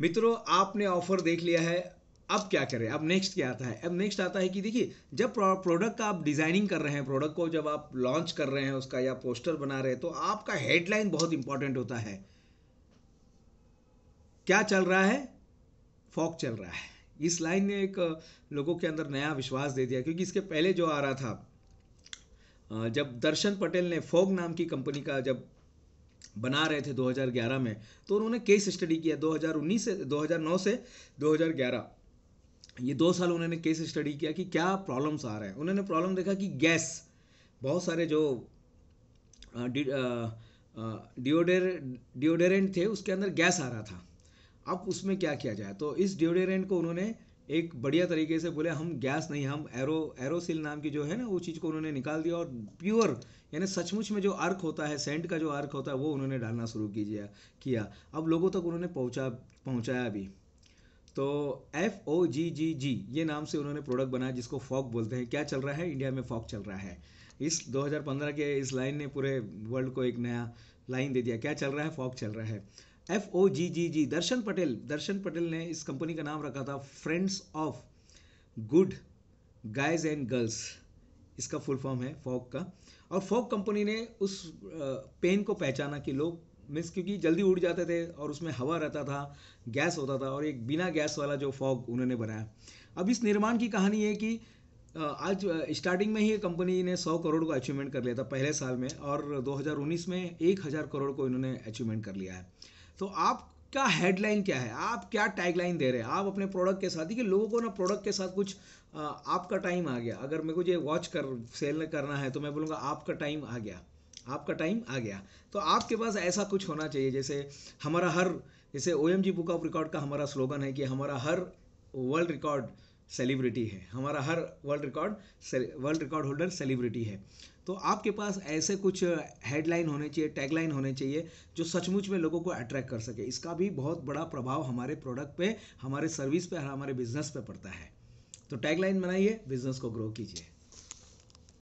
मित्रों आपने ऑफर देख लिया है अब क्या करें अब नेक्स्ट क्या आता है अब नेक्स्ट आता है कि देखिए जब प्रोडक्ट का आप डिज़ाइनिंग कर रहे हैं प्रोडक्ट को जब आप लॉन्च कर रहे हैं उसका या पोस्टर बना रहे हैं तो आपका हेडलाइन बहुत इंपॉर्टेंट होता है क्या चल रहा है फॉक चल रहा है इस लाइन ने एक लोगों के अंदर नया विश्वास दे दिया क्योंकि इसके पहले जो आ रहा था जब दर्शन पटेल ने फोग नाम की कंपनी का जब बना रहे थे 2011 में तो उन्होंने केस स्टडी किया 2019 से 2009 से 2011 ये दो साल उन्होंने केस स्टडी किया कि क्या प्रॉब्लम्स आ रहे हैं उन्होंने प्रॉब्लम देखा कि गैस बहुत सारे जो डिओडेर डिओडेरेंट थे उसके अंदर गैस आ रहा था अब उसमें क्या किया जाए तो इस डिओडरेंट को उन्होंने एक बढ़िया तरीके से बोले हम गैस नहीं हम एरो एरोसिल नाम की जो है ना वो चीज़ को उन्होंने निकाल दिया और प्योर यानी सचमुच में जो अर्क होता है सेंट का जो अर्क होता है वो उन्होंने डालना शुरू कीजिए किया अब लोगों तक उन्होंने पहुँचा पहुँचाया भी तो एफ ओ जी जी जी ये नाम से उन्होंने प्रोडक्ट बनाया जिसको फॉक बोलते हैं क्या चल रहा है इंडिया में फॉक चल रहा है इस 2015 के इस लाइन ने पूरे वर्ल्ड को एक नया लाइन दे दिया क्या चल रहा है फॉक चल रहा है F O G G G Darshan Patel Darshan Patel ने इस कंपनी का नाम रखा था friends of good guys and girls इसका फुल फॉर्म है फॉक का और फॉक कंपनी ने उस पेन को पहचाना कि लोग मीन्स क्योंकि जल्दी उड़ जाते थे और उसमें हवा रहता था गैस होता था और एक बिना गैस वाला जो फॉग उन्होंने बनाया अब इस निर्माण की कहानी है कि आज स्टार्टिंग में ही कंपनी ने 100 करोड़ को अचीवमेंट कर लिया था पहले साल में और 2019 में 1000 करोड़ को इन्होंने अचीवमेंट कर लिया है तो आपका हेडलाइन क्या है आप क्या टैगलाइन दे रहे हैं आप अपने प्रोडक्ट के साथ ही कि लोगों को ना प्रोडक्ट के साथ कुछ आपका टाइम आ गया अगर मेरे को ये वॉच कर सेल करना है तो मैं बोलूँगा आपका टाइम आ गया आपका टाइम आ गया तो आपके पास ऐसा कुछ होना चाहिए जैसे हमारा हर जैसे ओ बुक ऑफ रिकॉर्ड का हमारा स्लोगन है कि हमारा हर वर्ल्ड रिकॉर्ड सेलिब्रिटी है हमारा हर world record world record holder celebrity है तो आपके पास ऐसे कुछ हेडलाइन होने चाहिए टैगलाइन होने चाहिए जो सचमुच में लोगों को अट्रैक्ट कर सके इसका भी बहुत बड़ा प्रभाव हमारे प्रोडक्ट पे हमारे सर्विस पे हमारे बिजनेस पे पड़ता है तो टैगलाइन बनाइए बिजनेस को ग्रो कीजिए